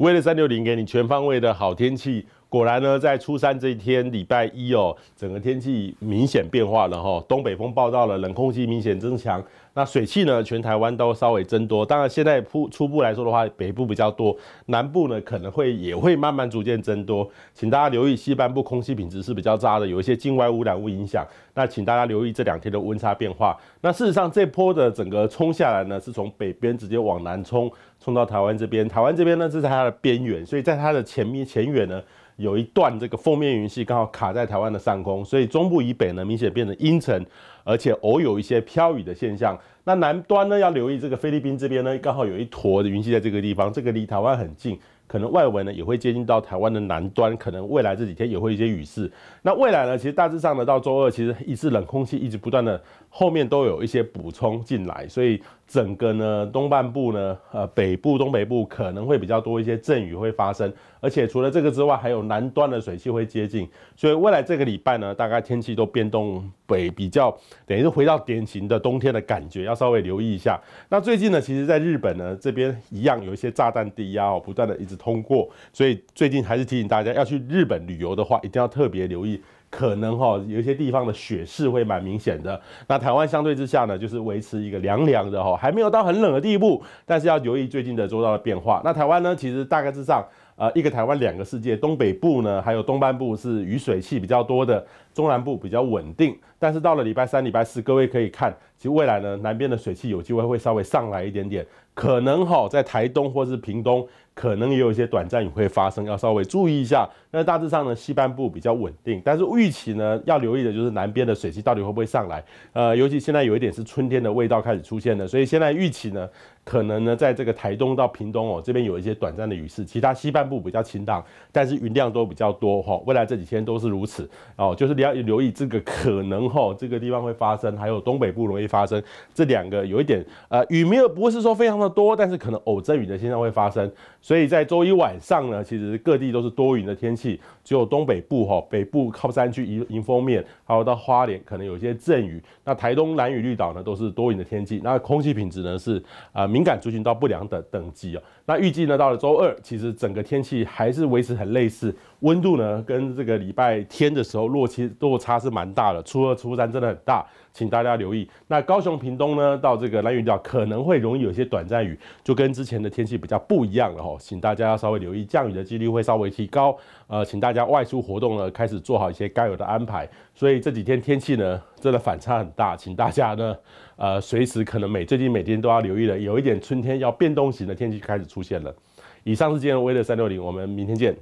V 了三六零给你全方位的好天气。果然呢，在初三这一天，礼拜一哦，整个天气明显变化了哈，东北风报到了，冷空气明显增强，那水汽呢，全台湾都稍微增多。当然，现在初初步来说的话，北部比较多，南部呢可能会也会慢慢逐渐增多，请大家留意西半部空气品质是比较渣的，有一些境外污染物影响。那请大家留意这两天的温差变化。那事实上，这波的整个冲下来呢，是从北边直接往南冲，冲到台湾这边。台湾这边呢，这是它的边缘，所以在它的前面前缘呢。有一段这个封面云系刚好卡在台湾的上空，所以中部以北呢明显变得阴沉，而且偶有一些飘雨的现象。那南端呢要留意这个菲律宾这边呢，刚好有一坨的云系在这个地方，这个离台湾很近。可能外围呢也会接近到台湾的南端，可能未来这几天也会一些雨势。那未来呢，其实大致上呢，到周二其实一直冷空气一直不断的后面都有一些补充进来，所以整个呢东半部呢，呃北部、东北部可能会比较多一些阵雨会发生，而且除了这个之外，还有南端的水汽会接近，所以未来这个礼拜呢，大概天气都变动会比较等于是回到典型的冬天的感觉，要稍微留意一下。那最近呢，其实在日本呢这边一样有一些炸弹低压哦，不断的一直通过，所以最近还是提醒大家，要去日本旅游的话，一定要特别留意。可能哈，有一些地方的雪势会蛮明显的。那台湾相对之下呢，就是维持一个凉凉的哈，还没有到很冷的地步，但是要留意最近的周遭的变化。那台湾呢，其实大概之上，呃，一个台湾两个世界，东北部呢还有东半部是雨水气比较多的，中南部比较稳定。但是到了礼拜三、礼拜四，各位可以看，其实未来呢，南边的水气有机会会稍微上来一点点。可能哈，在台东或是屏东，可能也有一些短暂雨会发生，要稍微注意一下。那大致上呢，西半部比较稳定，但是预期呢，要留意的就是南边的水汽到底会不会上来。呃，尤其现在有一点是春天的味道开始出现了，所以现在预期呢，可能呢，在这个台东到屏东哦这边有一些短暂的雨势，其他西半部比较清淡，但是云量都比较多哈。未来这几天都是如此哦，就是你要留意这个可能哈，这个地方会发生，还有东北部容易发生这两个有一点呃雨没有，不是说非常的。多，但是可能偶阵雨的现象会发生，所以在周一晚上呢，其实各地都是多云的天气，只有东北部哈北部靠山区迎迎风面，还有到花莲可能有些阵雨。那台东蓝雨绿岛呢都是多云的天气，那空气品质呢是啊敏感族群到不良的等级哦。那预计呢到了周二，其实整个天气还是维持很类似，温度呢跟这个礼拜天的时候落差落差是蛮大的，初二初三真的很大，请大家留意。那高雄屏东呢到这个蓝屿岛可能会容易有些短。在雨就跟之前的天气比较不一样了吼，请大家要稍微留意降雨的几率会稍微提高，呃，请大家外出活动呢开始做好一些该有的安排。所以这几天天气呢真的反差很大，请大家呢呃随时可能每最近每天都要留意的，有一点春天要变动型的天气开始出现了。以上是今天的 V 的三六零，我们明天见。